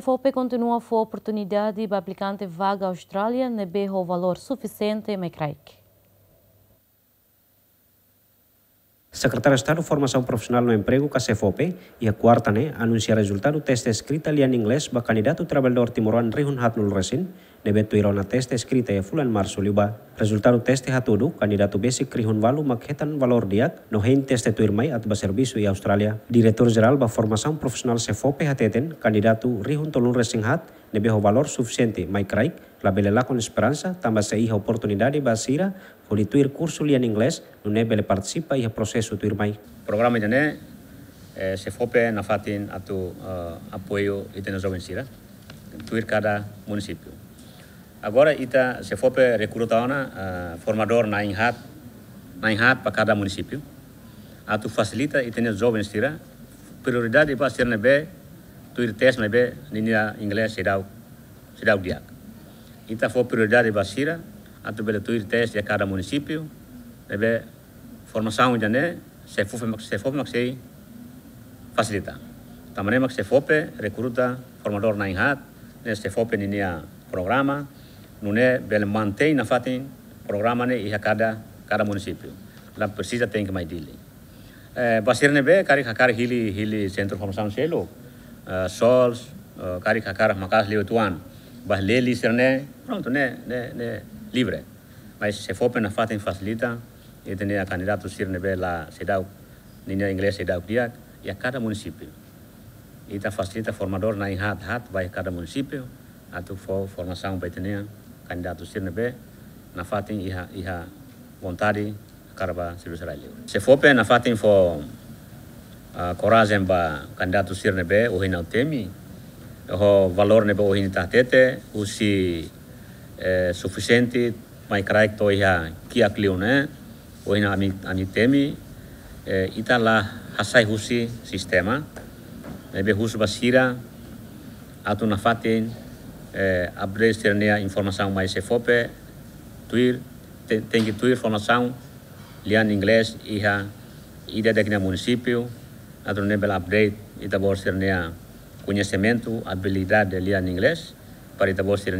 CFOP continua a oferecer oportunidade para aplicantes vaga Austrália, na o valor suficiente, é mas creio Sekretaris de Estado, Profesional Profissional no Emprego, CACFOP, e a quarta, né, anuncia resultado teste escrita ali em para candidato Rihun Hatnul Resin, deve tuirão na teste escrita e fulan março liba. Resultado teste hatudu, candidato basic Rihun Valu makhetan valor diak, no hein teste tuirmai atba serviço e Australia. Direktur Jeral da Formação Profesional CFOP hateten, candidato Rihun Tolun Resin hat, o valor suficiente, mas creio la belela com esperança, também se iha oportunidade basira, para tuir curso lian inglês, no nebele participa iha processo tuir mai. Programa jane, né, eh, se fope na fatin atu uh, eh, apoio ita na jovens sira, tuir cada município. Agora ita se fope recrutaona uh, eh, formador na inhat, na inhat para cada município, tu facilita ita na jovens sira, prioridade para ser nebe tuir tes, test lebe nina inglés sedau sedau diak. Ita fo di basira atu bele tu il test de cada município lebe formação jane se fofe mak se fofe mak sei facilita. Tamane mak se fofe recruta formador na inhat ne se fofe nina programa nune bele mantei na fatin programa ne iha cada cada município. La precisa tem que mai dele. Eh, basir nebe kari kakar hili hili centro formação selo. Eh, sols eh, kari kakara makas liu tuan bas le lisir ne pronto ne ne ne libre mas se fopen a fatin facilita e tenia candidato sir ne bela sedau ninya inglês sedau dia ya e cada município ita e facilita formador na hat hat vai cada a tu fo formação vai tenia candidato sir ne be na fatin iha iha vontade carba se libre se fopen a fatin fo courage ba candidato Sirnebe be o hina temi ho valor ne be o si é usi mai kraik to ya o hina ami ami temi itala hasai husi sistema be hus basira atu na fatin abre sirnea informação mais se fope tuir tem que tuir informação lian inglês iha ida daqui na município a um nível upgrade e também ser conhecimento, habilidade ali em inglês, para também ser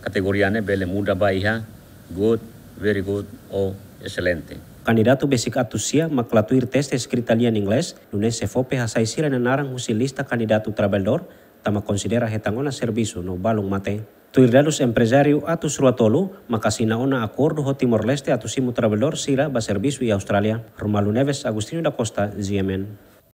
categoria nível muda baia, ya, good, very good ou oh, excelente. Kandidatu basic atusia maklatuir teste escrita ali em inglês, nune se fope hasaisira nanarang usilista candidato trabalhador, tama considera hetangona servisu no balung mate. dalus empresario atus ruatolo, makasinaona acordo ho Timor-Leste atusimu trabalhador sira ba serviço e Austrália. Romalo Neves, Agostinho da Costa, ZMN.